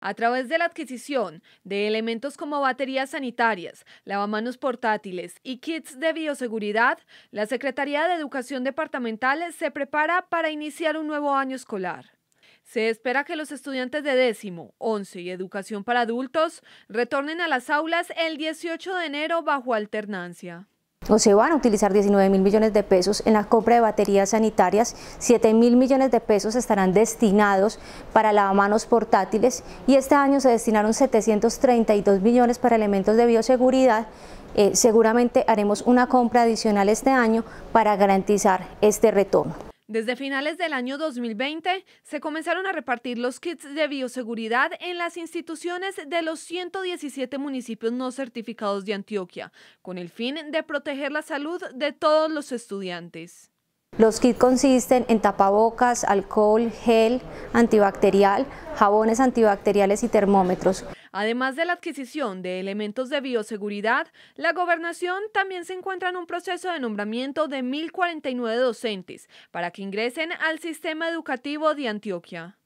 A través de la adquisición de elementos como baterías sanitarias, lavamanos portátiles y kits de bioseguridad, la Secretaría de Educación Departamental se prepara para iniciar un nuevo año escolar. Se espera que los estudiantes de décimo, once y educación para adultos retornen a las aulas el 18 de enero bajo alternancia o se van a utilizar 19 mil millones de pesos en la compra de baterías sanitarias, 7 mil millones de pesos estarán destinados para lavamanos portátiles y este año se destinaron 732 millones para elementos de bioseguridad. Eh, seguramente haremos una compra adicional este año para garantizar este retorno. Desde finales del año 2020 se comenzaron a repartir los kits de bioseguridad en las instituciones de los 117 municipios no certificados de Antioquia, con el fin de proteger la salud de todos los estudiantes. Los kits consisten en tapabocas, alcohol, gel antibacterial, jabones antibacteriales y termómetros. Además de la adquisición de elementos de bioseguridad, la gobernación también se encuentra en un proceso de nombramiento de 1.049 docentes para que ingresen al sistema educativo de Antioquia.